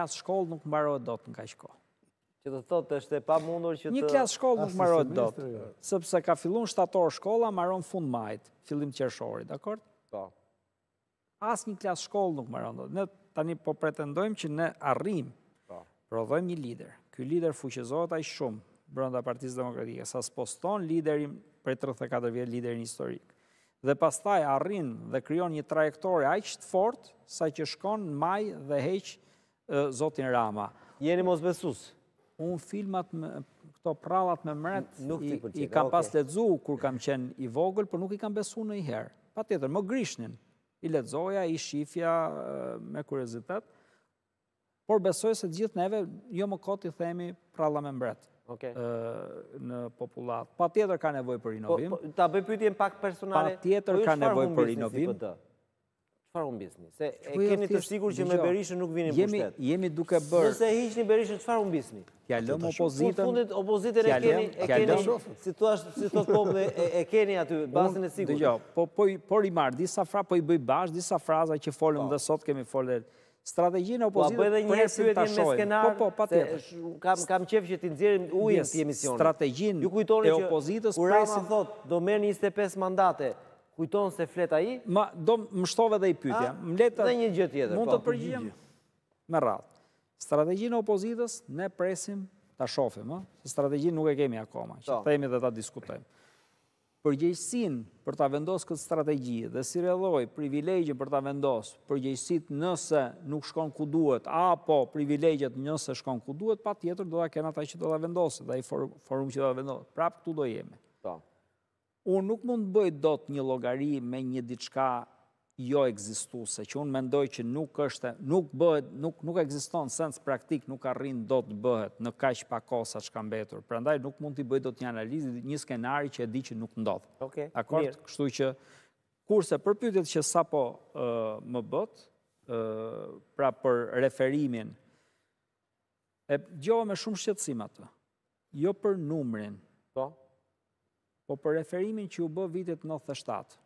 klasë shkollë nuk mbarohet do të nga ishko. Që të thotë është e pa mundur që të... Një klasë shkollë nuk mbarohet do të, sëpse ka fillun shtatorë shkolla, maron fund majtë, fillim qërëshori, dhe akord? Po. Asë një klasë shkollë nuk mbarohet do të. Ne tani po pretendojmë që ne arrim, po. prodhojmë një lider. Ky lider fuqizohet aj shumë, brënda partizë demokratike, sa s'poston liderim për 34 vjetë liderin historik. Dhe pas taj arrin dhe kryon një trajektore aqështë fort, sa që shkon në maj dhe heqë Zotin Rama. Jeni mos besus? Unë filmat, këto prallat me mret, i kam pas ledzu kur kam qenë i vogël, për nuk i kam besu në i herë. Pa tjetër, më grishnin, i ledzoja, i shifja me kurizitet, por besoj se gjithë neve, jo më koti themi pralla me mret në populat. Pa tjetër ka nevoj për po, po, inovim. Ta bëj pytjen pak personale? Pa tjetër po, ka nevoj për inovim. Pa tjetër ka nevoj për inovim qëfar unë bisni? Se e keni të sigur që me Berishën nuk vini në pushtet. Jemi duke bërë... Nëse e hiqë një Berishën, qëfar unë bisni? Kjallëm opozitën... Kjallëm opozitën e keni... Kjallëm... Si të të pomë e keni aty, basin e sigur. Dëgjo, po-, po i marë, disa fra, po i bëj bashkë, disa fraza që folën po. dhe sot kemi folër. Strategjinë opozitën... Po, bëjë dhe një po, skenar... Po, po, pa të jetë. Kam qefë që ti t'inzirim ujën t'i emisionin. Strategjinë e opozitës presin... Kur Rama thotë, do merë 25 mandate, kujton se fleta i... Ma, do më shtove dhe i pytja. Ah, dhe një gjithë tjetër. pa. Mund po. të përgjim me rratë. Strategjinë e opozitës, ne presim të shofim, Strategjinë nuk e kemi akoma, që të po. themi dhe të diskutojmë. Përgjëjsin për të vendosë këtë strategji dhe si redhoj privilegjën për të vendosë përgjëjsit nëse nuk shkon ku duhet, apo privilegjët nëse shkon ku duhet, pa tjetër do da kena taj që do da vendosë, dhe i forum që do të vendosë. Pra, këtu do jemi unë nuk mund të bëjt do të një logari me një diçka jo egzistuse, që unë mendoj që nuk është, nuk bëhet, nuk, nuk egziston, në sens praktik nuk arrin do të bëhet në kajsh pakosa që kam betur, pra ndaj nuk mund të i bëjt do të një analizit një skenari që e di që nuk ndot. Ok, Akord, mirë. Kështu që, kurse për pytit që sa po uh, më bët, uh, pra për referimin, e gjohë me shumë shqetsim atë, jo për numrin, po po për referimin që u bë vitit 97.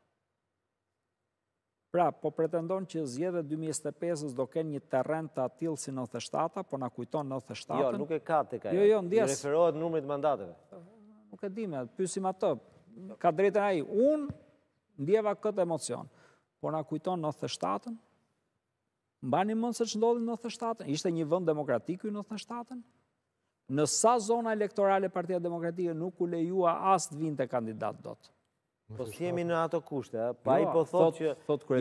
Pra, po pretendon që zjedhe 2005-ës do kënë një terren të atilë si 97-a, po në kujton 97-ën. Jo, nuk e ka të ka, jo, jo, ndjes. Në referohet numërit mandateve. Nuk e dime, pysim atë, ka drejten aji, unë ndjeva këtë emocion, po në kujton 97-ën, mba një mëndë se që ndodhin 97-ën, ishte një vënd demokratikë i 97-ën, në sa zona elektorale Partia Demokratike nuk u lejua asë të vinte kandidat do të. Po si jemi në ato kushte, pa jo, i po thot që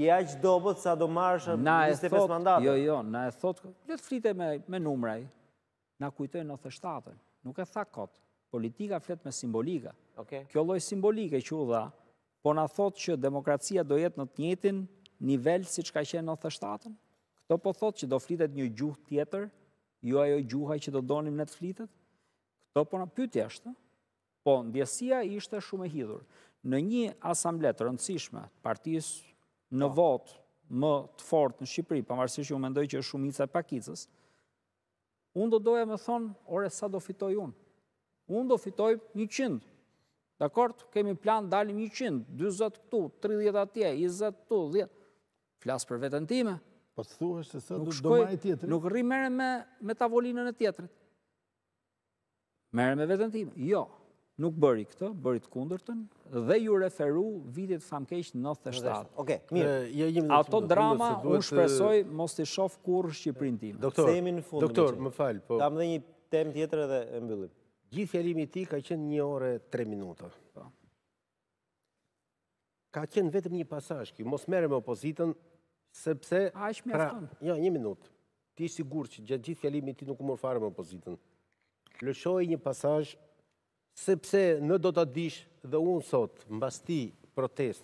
i aq dobet sa do marrë në 25 mandatë. Jo, jo, na e thot, dhe të me numraj, na kujtoj në thështatën, nuk e tha kotë, politika flet me simbolika. Kjo loj simbolike që u dha, po na thot që demokracia do jetë në të njëtin nivel si që ka qenë në thështatën, këto po thot që do flitet një gjuhë tjetër, Jo ajo gjuha që do donim në të flitet? Këto po na pyet jashtë. Po ndjesia ishte shumë e hidhur. Në një asamble rëndësishme të partisë në po. votë më të fortë në Shqipëri, pavarësisht që unë mendoj që është shumë e pakicës, unë do doja më thon, ore sa do fitoj unë. Unë do fitoj 100. Dakor, kemi plan dalim 100, 40 këtu, 30 atje, 20 këtu, 10. Flas për veten time, Po të thua është të do du doma e Nuk rri mërë me metabolinën e tjetër. Mërë me vetën tim. Jo, nuk bëri këtë, bëri të kundërtën, dhe ju referu vitit samkejsh në 97. Oke, mirë. Ato drama u shpresoj mos të shof kur Shqiprin tim. Doktor, më falë, po... Ta dhe një tem tjetër edhe mbëllim. Gjithë jelimi ti ka qenë një ore tre minuta. Po. Ka qenë vetëm një pasashki, mos mere me opozitën, Sepse... A, është pra, mi afton. Jo, një, një minutë, Ti është sigur që gjatë gjithë fjalimi ti nuk më farë më opozitën. Lëshoj një pasaj, sepse në do të dishë dhe unë sot, mbas ti protest,